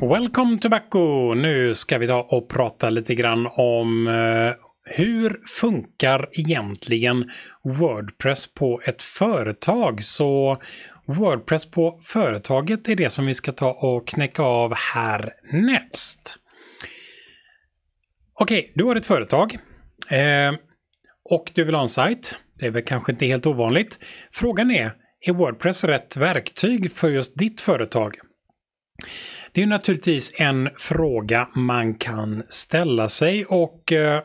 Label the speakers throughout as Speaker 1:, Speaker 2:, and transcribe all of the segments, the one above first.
Speaker 1: Welcome Tobacco! Nu ska vi ta och prata lite grann om eh, hur funkar egentligen Wordpress på ett företag? Så Wordpress på företaget är det som vi ska ta och knäcka av här näst. Okej, okay, du har ett företag eh, och du vill ha en sajt. Det är väl kanske inte helt ovanligt. Frågan är, är Wordpress rätt verktyg för just ditt företag? Det är naturligtvis en fråga man kan ställa sig och eh,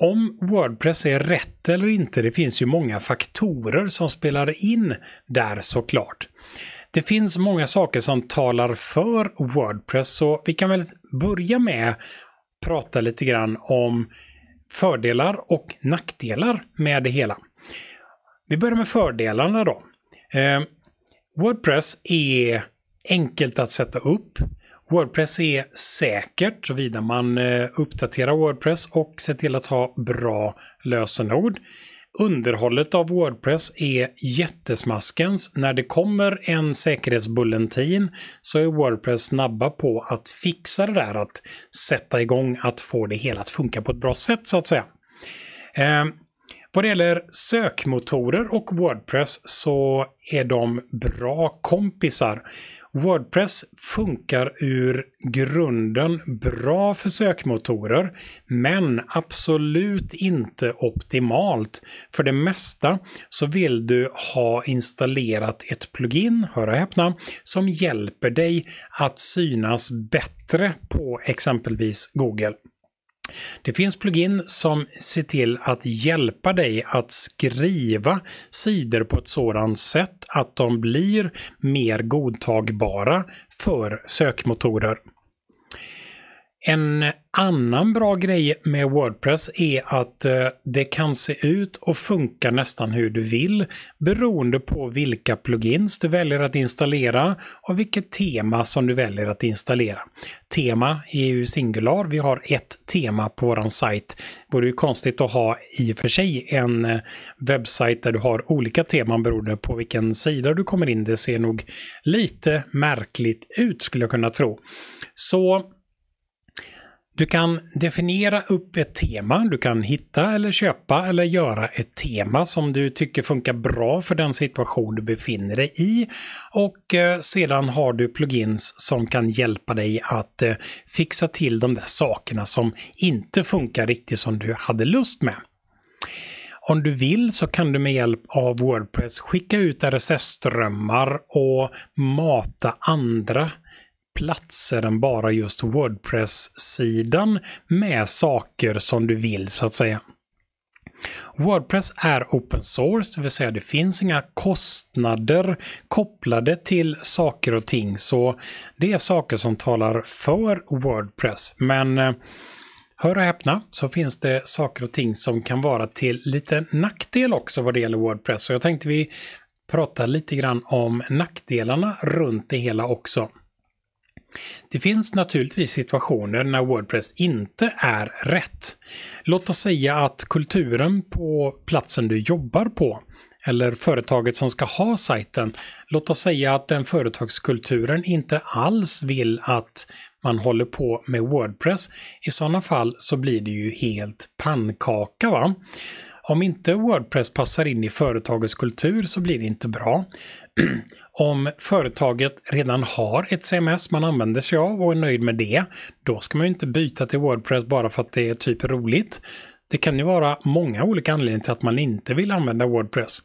Speaker 1: om Wordpress är rätt eller inte, det finns ju många faktorer som spelar in där såklart. Det finns många saker som talar för Wordpress så vi kan väl börja med att prata lite grann om fördelar och nackdelar med det hela. Vi börjar med fördelarna då. Eh, Wordpress är enkelt att sätta upp. Wordpress är säkert såvida man eh, uppdaterar Wordpress och ser till att ha bra lösenord. Underhållet av Wordpress är jättesmaskens. När det kommer en säkerhetsbulletin så är Wordpress snabba på att fixa det där, att sätta igång, att få det hela att funka på ett bra sätt så att säga. Eh, vad det gäller sökmotorer och Wordpress så är de bra kompisar. Wordpress funkar ur grunden bra för sökmotorer men absolut inte optimalt. För det mesta så vill du ha installerat ett plugin, hör och häpna, som hjälper dig att synas bättre på exempelvis Google. Det finns plugin som ser till att hjälpa dig att skriva sidor på ett sådant sätt att de blir mer godtagbara för sökmotorer. En annan bra grej med Wordpress är att eh, det kan se ut och funka nästan hur du vill beroende på vilka plugins du väljer att installera och vilket tema som du väljer att installera. Tema är ju singular, vi har ett tema på vår sajt. vore ju konstigt att ha i och för sig en eh, webbsajt där du har olika teman beroende på vilken sida du kommer in. Det ser nog lite märkligt ut skulle jag kunna tro. Så du kan definiera upp ett tema. Du kan hitta eller köpa eller göra ett tema som du tycker funkar bra för den situation du befinner dig i. Och eh, sedan har du plugins som kan hjälpa dig att eh, fixa till de där sakerna som inte funkar riktigt som du hade lust med. Om du vill så kan du med hjälp av Wordpress skicka ut RSS-strömmar och mata andra platser än bara just Wordpress-sidan med saker som du vill så att säga. Wordpress är open source, det vill säga det finns inga kostnader kopplade till saker och ting. Så det är saker som talar för Wordpress. Men eh, hör och häpna så finns det saker och ting som kan vara till lite nackdel också vad det gäller Wordpress. Så jag tänkte vi prata lite grann om nackdelarna runt det hela också. Det finns naturligtvis situationer när Wordpress inte är rätt. Låt oss säga att kulturen på platsen du jobbar på eller företaget som ska ha sajten, låt oss säga att den företagskulturen inte alls vill att man håller på med Wordpress. I sådana fall så blir det ju helt pannkaka. va? Om inte Wordpress passar in i företagets kultur så blir det inte bra. Om företaget redan har ett CMS man använder sig av och är nöjd med det, då ska man inte byta till Wordpress bara för att det är typ roligt. Det kan ju vara många olika anledningar till att man inte vill använda Wordpress.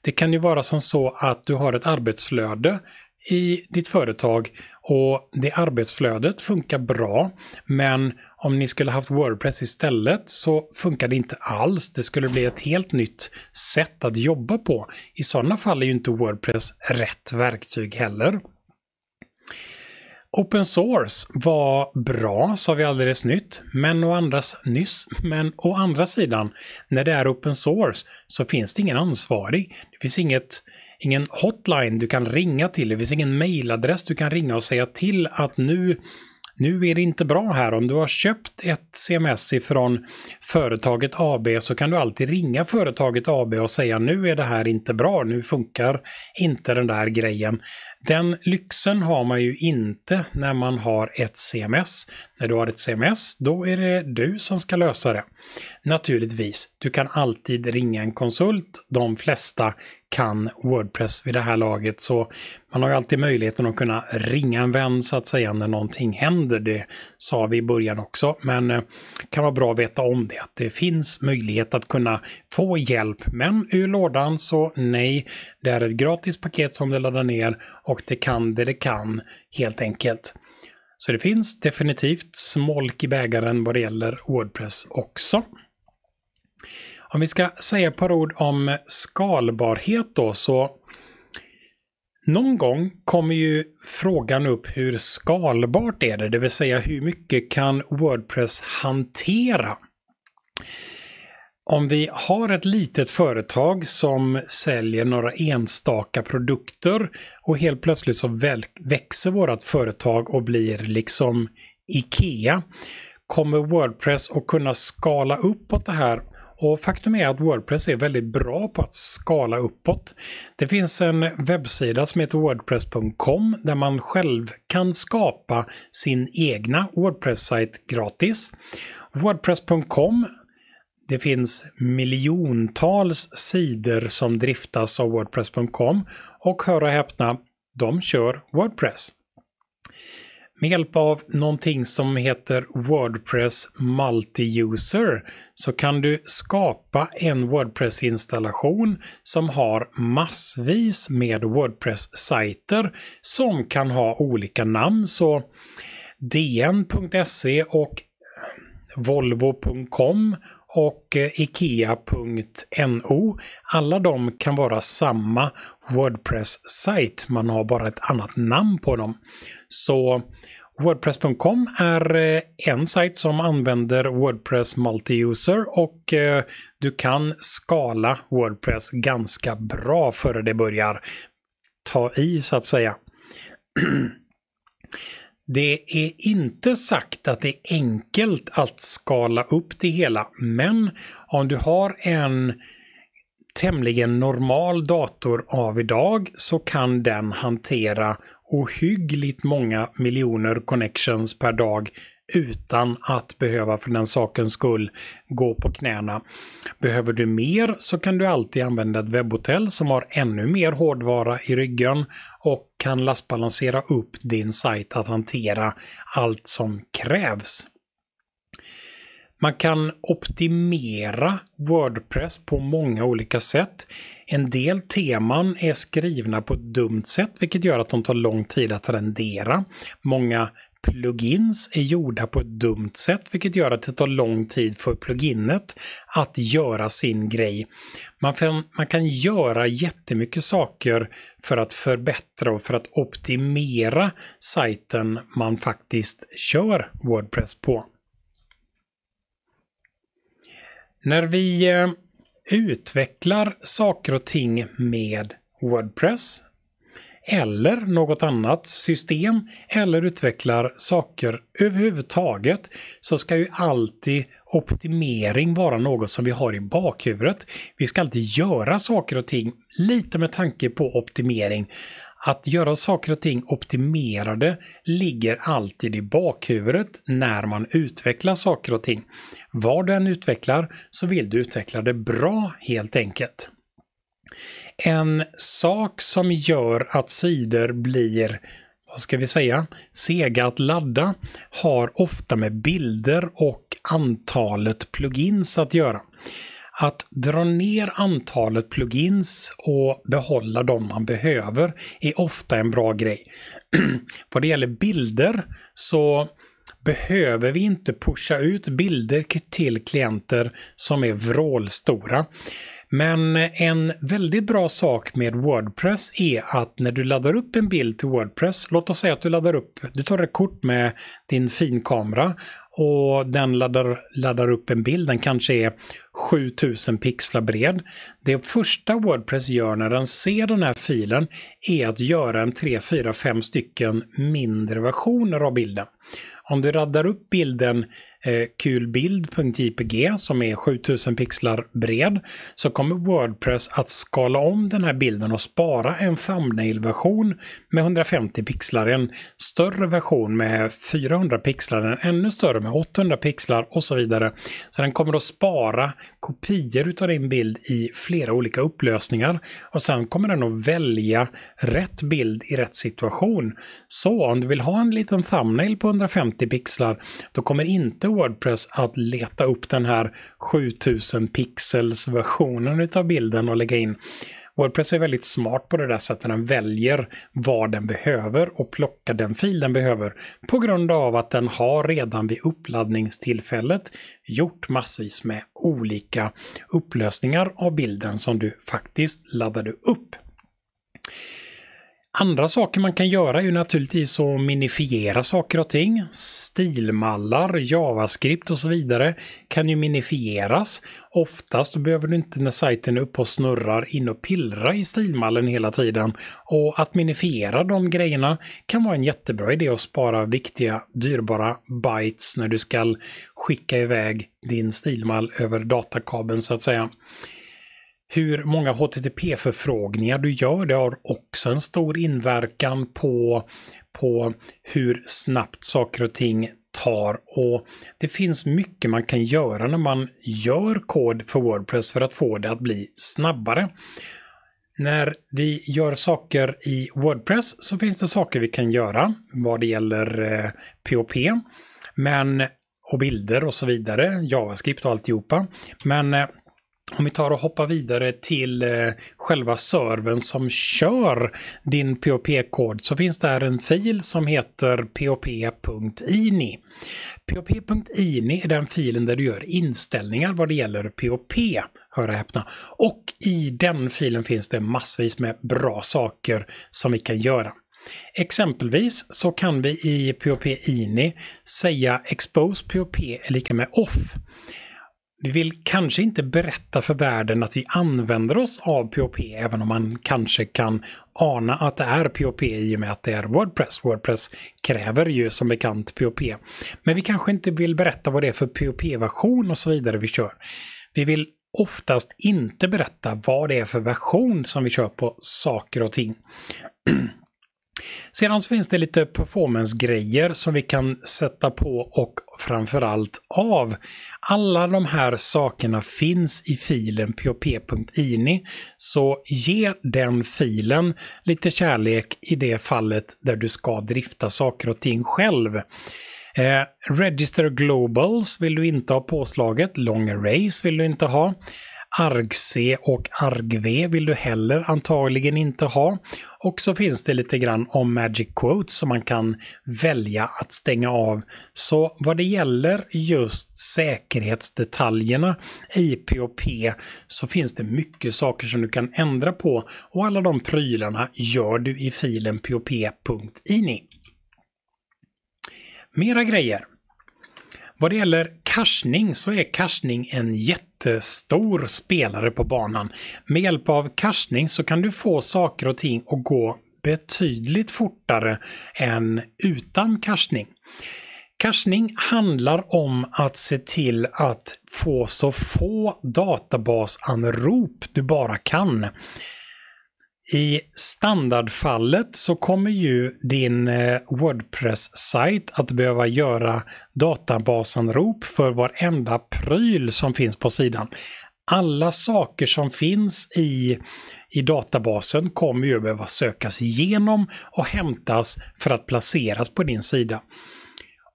Speaker 1: Det kan ju vara som så att du har ett arbetsflöde i ditt företag och det arbetsflödet funkar bra, men om ni skulle haft Wordpress istället så funkar det inte alls. Det skulle bli ett helt nytt sätt att jobba på. I sådana fall är ju inte Wordpress rätt verktyg heller. Open source var bra, sa vi alldeles nytt, men å, andras, nyss, men å andra sidan, när det är open source så finns det ingen ansvarig. Det finns inget ingen hotline du kan ringa till. Det finns ingen mailadress du kan ringa och säga till att nu nu är det inte bra här. Om du har köpt ett CMS ifrån företaget AB så kan du alltid ringa företaget AB och säga nu är det här inte bra, nu funkar inte den där grejen. Den lyxen har man ju inte när man har ett CMS. När du har ett CMS, då är det du som ska lösa det. Naturligtvis, du kan alltid ringa en konsult. De flesta kan Wordpress vid det här laget, så man har ju alltid möjligheten att kunna ringa en vän så att säga när någonting händer. Det sa vi i början också, men det eh, kan vara bra att veta om det, att det finns möjlighet att kunna få hjälp. Men ur lådan så nej, det är ett gratis paket som du laddar ner och det kan det det kan helt enkelt. Så det finns definitivt smolk i bägaren vad det gäller Wordpress också. Om vi ska säga ett par ord om skalbarhet då så någon gång kommer ju frågan upp hur skalbart är det, det vill säga hur mycket kan Wordpress hantera? Om vi har ett litet företag som säljer några enstaka produkter och helt plötsligt så växer vårt företag och blir liksom IKEA. Kommer Wordpress att kunna skala uppåt det här och faktum är att Wordpress är väldigt bra på att skala uppåt. Det finns en webbsida som heter wordpress.com där man själv kan skapa sin egna Wordpress-sajt gratis. Wordpress.com det finns miljontals sidor som driftas av Wordpress.com och hör och häpna, de kör Wordpress. Med hjälp av någonting som heter Wordpress Multi-User så kan du skapa en Wordpress-installation som har massvis med Wordpress-sajter som kan ha olika namn. Så dn.se och volvo.com och eh, ikea.no. Alla de kan vara samma Wordpress-sajt, man har bara ett annat namn på dem. Så Wordpress.com är eh, en sajt som använder Wordpress Multi-User och eh, du kan skala Wordpress ganska bra före det börjar ta i så att säga. Det är inte sagt att det är enkelt att skala upp det hela, men om du har en tämligen normal dator av idag så kan den hantera ohyggligt många miljoner connections per dag utan att behöva för den sakens skull gå på knäna. Behöver du mer så kan du alltid använda ett webbhotell som har ännu mer hårdvara i ryggen och kan lastbalansera upp din sajt att hantera allt som krävs. Man kan optimera Wordpress på många olika sätt. En del teman är skrivna på ett dumt sätt vilket gör att de tar lång tid att rendera. Många plugins är gjorda på ett dumt sätt, vilket gör att det tar lång tid för pluginet att göra sin grej. Man, kan, man kan göra jättemycket saker för att förbättra och för att optimera sajten man faktiskt kör Wordpress på. När vi eh, utvecklar saker och ting med Wordpress eller något annat system eller utvecklar saker överhuvudtaget så ska ju alltid optimering vara något som vi har i bakhuvudet. Vi ska alltid göra saker och ting lite med tanke på optimering. Att göra saker och ting optimerade ligger alltid i bakhuvudet när man utvecklar saker och ting. Vad du än utvecklar så vill du utveckla det bra helt enkelt. En sak som gör att sidor blir, vad ska vi säga, sega att ladda har ofta med bilder och antalet plugins att göra. Att dra ner antalet plugins och behålla de man behöver är ofta en bra grej. Vad det gäller bilder så behöver vi inte pusha ut bilder till klienter som är vrålstora. Men en väldigt bra sak med Wordpress är att när du laddar upp en bild till Wordpress, låt oss säga att du laddar upp, du tar ett kort med din fin kamera och den laddar, laddar upp en bild, den kanske är 7000 pixlar bred. Det första Wordpress gör när den ser den här filen är att göra en 3, 4, 5 stycken mindre versioner av bilden. Om du laddar upp bilden Eh, kulbild.jpg som är 7000 pixlar bred så kommer Wordpress att skala om den här bilden och spara en thumbnail-version med 150 pixlar, en större version med 400 pixlar, en ännu större med 800 pixlar och så vidare. Så den kommer att spara kopior utav din bild i flera olika upplösningar och sen kommer den att välja rätt bild i rätt situation. Så om du vill ha en liten thumbnail på 150 pixlar, då kommer inte Wordpress att leta upp den här 7000 pixels versionen utav bilden och lägga in. Wordpress är väldigt smart på det där sättet. Den väljer vad den behöver och plockar den fil den behöver på grund av att den har redan vid uppladdningstillfället gjort massvis med olika upplösningar av bilden som du faktiskt laddade upp. Andra saker man kan göra är ju naturligtvis att minifiera saker och ting. Stilmallar, JavaScript och så vidare kan ju minifieras. Oftast behöver du inte när sajten är uppe och snurrar in och pillra i stilmallen hela tiden. Och att minifiera de grejerna kan vara en jättebra idé att spara viktiga, dyrbara bytes när du ska skicka iväg din stilmall över datakabeln så att säga hur många HTTP-förfrågningar du gör, det har också en stor inverkan på, på hur snabbt saker och ting tar. Och det finns mycket man kan göra när man gör kod för Wordpress för att få det att bli snabbare. När vi gör saker i Wordpress så finns det saker vi kan göra vad det gäller POP. Eh, men och bilder och så vidare, JavaScript och alltihopa. Men eh, om vi tar och hoppar vidare till eh, själva servern som kör din POP-kod så finns där en fil som heter pop.ini. POP.ini är den filen där du gör inställningar vad det gäller POP, hör och häpna. Och i den filen finns det massvis med bra saker som vi kan göra. Exempelvis så kan vi i POP.ini säga expose POP är lika med off vi vill kanske inte berätta för världen att vi använder oss av POP, även om man kanske kan ana att det är POP i och med att det är Wordpress. Wordpress kräver ju som bekant POP. Men vi kanske inte vill berätta vad det är för POP-version och så vidare vi kör. Vi vill oftast inte berätta vad det är för version som vi kör på saker och ting. Sedan så finns det lite performance-grejer som vi kan sätta på och framförallt av. Alla de här sakerna finns i filen pop.ini, så ge den filen lite kärlek i det fallet där du ska drifta saker och ting själv. Eh, Register Globals vill du inte ha påslaget, Long Arrays vill du inte ha. ArgC och ArgV vill du heller antagligen inte ha. Och så finns det lite grann om Magic Quotes som man kan välja att stänga av. Så vad det gäller just säkerhetsdetaljerna i POP så finns det mycket saker som du kan ändra på och alla de prylarna gör du i filen pop.ini. Mera grejer. Vad det gäller karsning så är karsning en jättestor spelare på banan. Med hjälp av karsning så kan du få saker och ting att gå betydligt fortare än utan karsning. Karsning handlar om att se till att få så få databasanrop du bara kan. I standardfallet så kommer ju din eh, Wordpress-sajt att behöva göra databasanrop för varenda pryl som finns på sidan. Alla saker som finns i, i databasen kommer ju behöva sökas igenom och hämtas för att placeras på din sida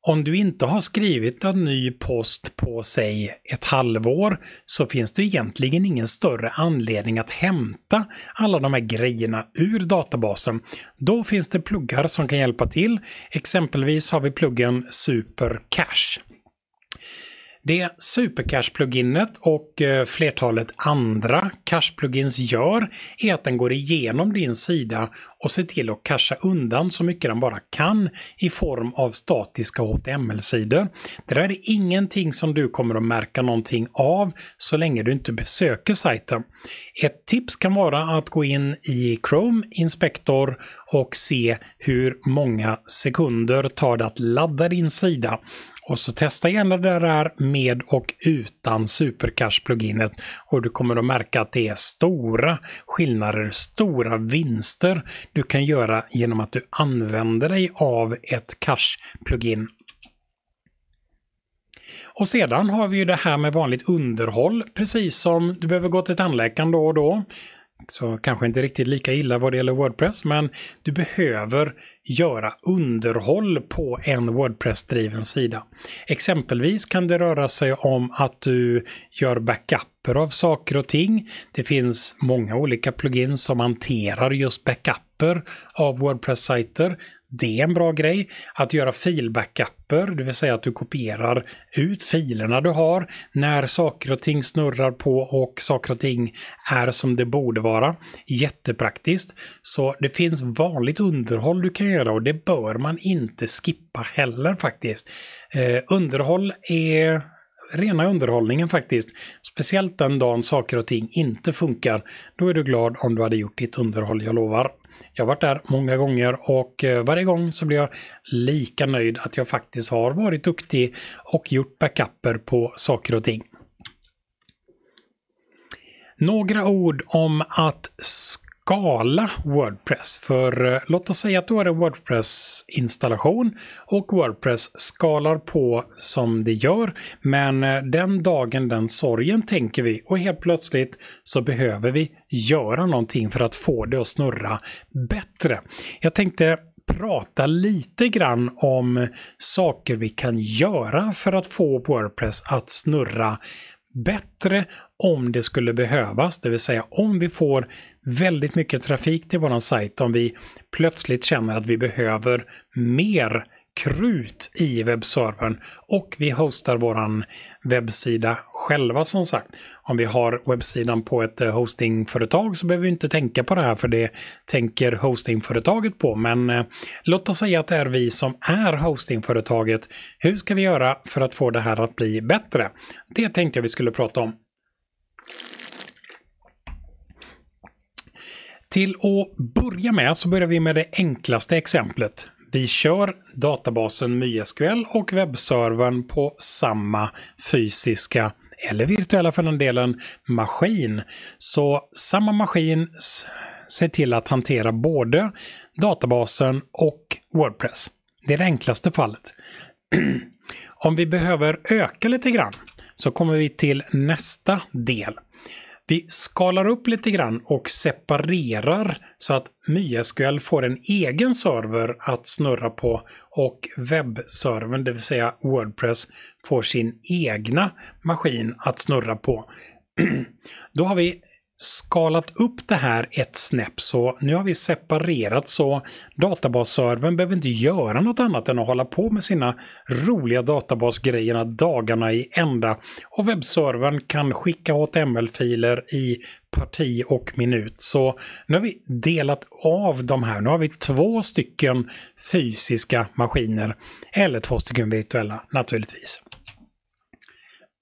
Speaker 1: om du inte har skrivit en ny post på, säg, ett halvår så finns det egentligen ingen större anledning att hämta alla de här grejerna ur databasen. Då finns det pluggar som kan hjälpa till. Exempelvis har vi pluggen Super det supercash pluginet och eh, flertalet andra cash plugins gör är att den går igenom din sida och ser till att casha undan så mycket den bara kan i form av statiska HTML-sidor. Det där är ingenting som du kommer att märka någonting av så länge du inte besöker sajten. Ett tips kan vara att gå in i Chrome Inspector och se hur många sekunder tar det att ladda din sida och så testa gärna det där med och utan Supercash-pluginet och du kommer att märka att det är stora skillnader, stora vinster du kan göra genom att du använder dig av ett Cash-plugin. Och sedan har vi ju det här med vanligt underhåll, precis som du behöver gå till tandläkaren då och då. Så kanske inte riktigt lika illa vad det gäller Wordpress, men du behöver göra underhåll på en Wordpress-driven sida. Exempelvis kan det röra sig om att du gör backuper av saker och ting. Det finns många olika plugins som hanterar just backuper av Wordpress-sajter. Det är en bra grej. Att göra filbackuper, det vill säga att du kopierar ut filerna du har när saker och ting snurrar på och saker och ting är som det borde vara. Jättepraktiskt. Så det finns vanligt underhåll du kan göra och det bör man inte skippa heller faktiskt. Eh, underhåll är rena underhållningen faktiskt. Speciellt den dagen saker och ting inte funkar. Då är du glad om du hade gjort ditt underhåll, jag lovar. Jag har varit där många gånger och eh, varje gång så blir jag lika nöjd att jag faktiskt har varit duktig och gjort backuper på saker och ting. Några ord om att skala Wordpress. För eh, låt oss säga att du har en Wordpress-installation och Wordpress skalar på som det gör. Men eh, den dagen, den sorgen tänker vi och helt plötsligt så behöver vi göra någonting för att få det att snurra bättre. Jag tänkte prata lite grann om saker vi kan göra för att få Wordpress att snurra bättre om det skulle behövas, det vill säga om vi får väldigt mycket trafik till våran sajt, om vi plötsligt känner att vi behöver mer krut i webbservern och vi hostar våran webbsida själva som sagt. Om vi har webbsidan på ett eh, hostingföretag så behöver vi inte tänka på det här för det tänker hostingföretaget på. Men eh, låt oss säga att det är vi som är hostingföretaget. Hur ska vi göra för att få det här att bli bättre? Det tänkte jag vi skulle prata om. Till att börja med så börjar vi med det enklaste exemplet vi kör databasen MySQL och webbservern på samma fysiska eller virtuella för den delen, maskin. Så samma maskin ser till att hantera både databasen och Wordpress. Det är det enklaste fallet. Om vi behöver öka lite grann så kommer vi till nästa del. Vi skalar upp lite grann och separerar så att MySQL får en egen server att snurra på och webbservern, det vill säga Wordpress, får sin egna maskin att snurra på. Då har vi skalat upp det här ett snäpp så nu har vi separerat så databasservern behöver inte göra något annat än att hålla på med sina roliga databasgrejerna dagarna i ända. Och webbservern kan skicka HTML-filer i parti och minut. Så nu har vi delat av de här. Nu har vi två stycken fysiska maskiner. Eller två stycken virtuella naturligtvis.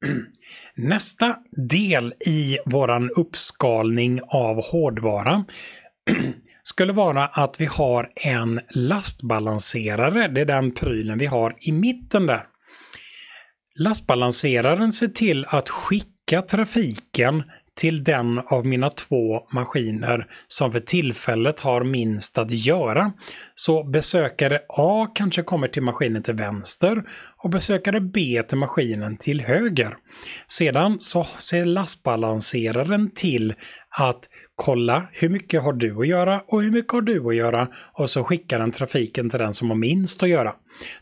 Speaker 1: Nästa del i våran uppskalning av hårdvara skulle vara att vi har en lastbalanserare. Det är den prylen vi har i mitten där. Lastbalanseraren ser till att skicka trafiken till den av mina två maskiner som för tillfället har minst att göra. Så besökare A kanske kommer till maskinen till vänster och besökare B till maskinen till höger. Sedan så ser lastbalanseraren till att kolla hur mycket har du att göra och hur mycket har du att göra och så skickar den trafiken till den som har minst att göra.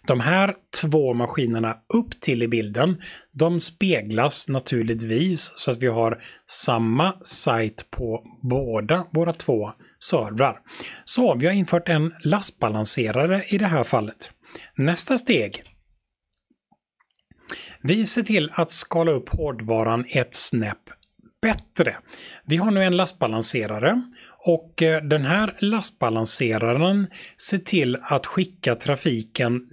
Speaker 1: De här två maskinerna upp till i bilden, de speglas naturligtvis så att vi har samma sajt på båda våra två servrar. Så vi har infört en lastbalanserare i det här fallet. Nästa steg vi ser till att skala upp hårdvaran ett snäpp bättre. Vi har nu en lastbalanserare och eh, den här lastbalanseraren ser till att skicka trafiken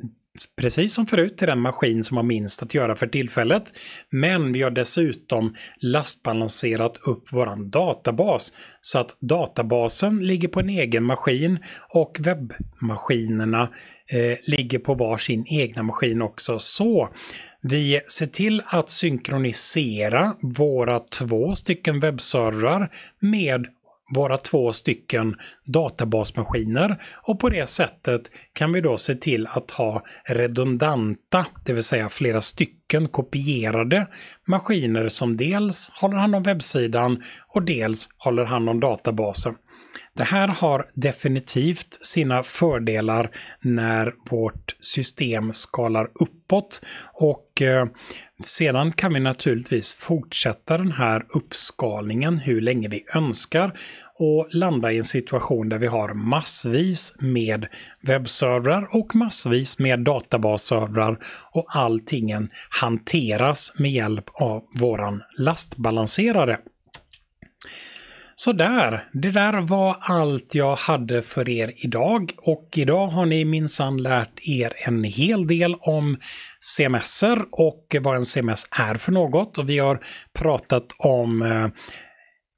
Speaker 1: precis som förut till den maskin som har minst att göra för tillfället. Men vi har dessutom lastbalanserat upp vår databas så att databasen ligger på en egen maskin och webbmaskinerna eh, ligger på var sin egna maskin också. Så vi ser till att synkronisera våra två stycken webbservrar med våra två stycken databasmaskiner och på det sättet kan vi då se till att ha redundanta, det vill säga flera stycken kopierade maskiner som dels håller hand om webbsidan och dels håller hand om databasen. Det här har definitivt sina fördelar när vårt system skalar uppåt och eh, sedan kan vi naturligtvis fortsätta den här uppskalningen hur länge vi önskar och landa i en situation där vi har massvis med webbservrar och massvis med databasservrar och alltingen hanteras med hjälp av våran lastbalanserare. Sådär, det där var allt jag hade för er idag och idag har ni minsann lärt er en hel del om CMSer och vad en CMS är för något och vi har pratat om eh,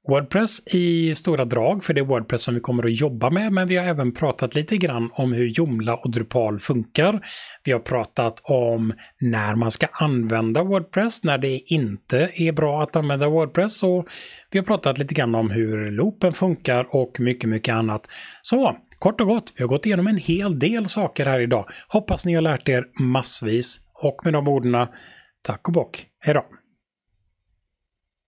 Speaker 1: Wordpress i stora drag, för det är Wordpress som vi kommer att jobba med, men vi har även pratat lite grann om hur Jomla och Drupal funkar. Vi har pratat om när man ska använda Wordpress, när det inte är bra att använda Wordpress och vi har pratat lite grann om hur loopen funkar och mycket, mycket annat. Så kort och gott, vi har gått igenom en hel del saker här idag. Hoppas ni har lärt er massvis och med de orden, tack och bock, hejdå!